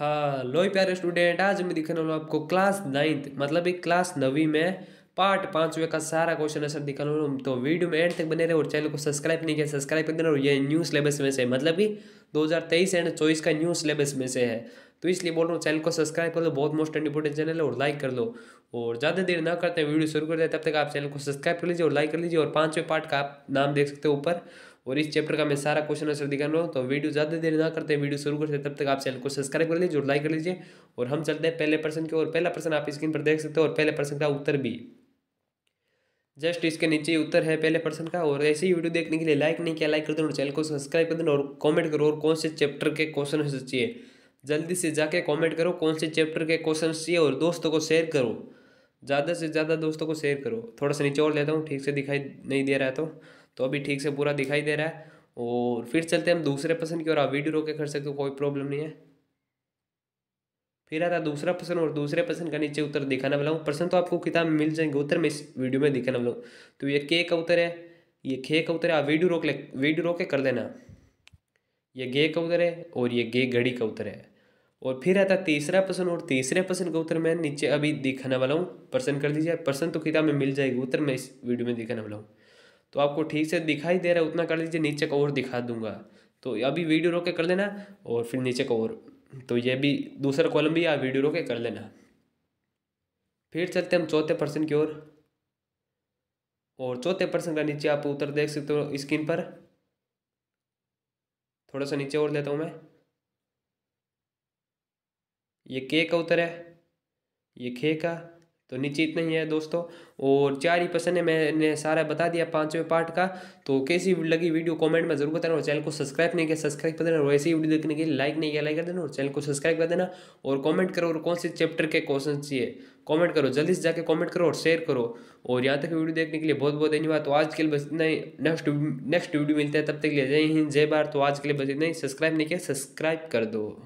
हाँ लोही प्यारे स्टूडेंट आज मैं दिखाने वाला आपको क्लास नाइन्थ मतलब एक क्लास नवी में पार्ट पाँचवे का सारा क्वेश्चन आंसर दिखाने वाला तो वीडियो में एंड तक बने रहे और चैनल को सब्सक्राइब नहीं किया सब्सक्राइब कर देना और ये न्यू सिलेबस में से मतलब कि 2023 एंड चौबीस का न्यू सिलेबस में से है तो इसलिए बोल रहा हूँ चैनल को सब्सक्राइब कर लो बहुत मोस्ट इंपॉर्टेंट चैनल है और लाइक कर लो और ज़्यादा देर ना करते हैं वीडियो शुरू कर दे तब तक आप चैनल को सब्सक्राइब कर लीजिए और लाइक कर लीजिए और पाँचवें पार्ट का आप नाम देख सकते हो ऊपर और इस चैप्टर का मैं सारा क्वेश्चन आंसर दिखा रहा हूँ तो वीडियो ज़्यादा देर ना करते वीडियो शुरू करते तब तक आप चैनल को सब्सक्राइब कर लीजिए और लाइक कर लीजिए और हम चलते हैं पहले प्रश्न की और पहला प्रश्न आप स्क्रीन पर देख सकते हो और पहले प्रश्न का उत्तर भी जस्ट इसके नीचे उत्तर है पहले प्रश्न का और ऐसे ही वीडियो देखने के लिए लाइक नहीं किया लाइक कर दे और चैनल को सब्सक्राइब कर देना और कॉमेंट करो और कौन से चैप्टर के क्वेश्चन चाहिए जल्दी से जाके कॉमेंट करो कौन से चैप्टर के क्वेश्चन चाहिए और दोस्तों को शेयर करो ज़्यादा से ज़्यादा दोस्तों को शेयर करो थोड़ा सा नीचे और लेता हूँ ठीक से दिखाई नहीं दे रहा है तो तो अभी ठीक से पूरा दिखाई दे रहा है और फिर चलते हम दूसरे पसंद की ओर आप वीडियो रोके कर सकते हो कोई प्रॉब्लम नहीं है फिर आता दूसरा पसंद और दूसरे पसंद का नीचे उत्तर दिखाने वाला हूँ पसंद तो आपको किताब में मिल जाएंगे उत्तर में इस वीडियो में दिखाने वाला हूँ तो ये के का उत्तर है ये खे का उत्तर है आप वीडियो रोक ले वीडियो रोके कर देना ये गे का उत्तर है और ये गे घड़ी का उत्तर है और फिर आता तीसरा पसंद और तीसरे पसंद का उत्तर मैं नीचे अभी दिखाने वाला हूँ पसंद कर दीजिए पसंद तो किताब में मिल जाएगी उत्तर में इस वीडियो में दिखाने वाला हूँ तो आपको ठीक से दिखाई दे रहा है उतना कर लीजिए नीचे का और दिखा दूंगा तो अभी वीडियो रोके कर लेना और फिर नीचे का और तो ये भी दूसरा कॉलम भी आप वीडियो रोके कर लेना फिर चलते हम चौथे पर्सन की ओर और चौथे पर्सन का नीचे आप उत्तर देख सकते हो स्क्रीन पर थोड़ा सा नीचे और लेता हूँ मैं ये के का उत्तर है ये खे का तो नीचे इतना ही है दोस्तों और चार ही पसंद है मैंने सारा बता दिया पाँचवें पार्ट का तो कैसी लगी वीडियो कमेंट में जरूर बताना और चैनल को सब्सक्राइब नहीं किया सब्सक्राइब कर देना और ऐसी वीडियो देखने के लिए लाइक नहीं किया लाइक कर देना और चैनल को सब्सक्राइब कर देना और कमेंट करो और कौन से चैप्टर के क्वेश्चन चाहिए कॉमेंट करो जल्दी से जाकर कॉमेंट करो और शेयर करो और यहाँ तक वीडियो देखने के लिए बहुत बहुत धन्यवाद तो आज के लिए बस इतना ही नेक्स्ट नेक्स्ट वीडियो मिलता है तब तक के लिए जय हिंद जय भारत तो आज के लिए बस इतना ही सब्सक्राइब नहीं किया सब्सक्राइब कर दो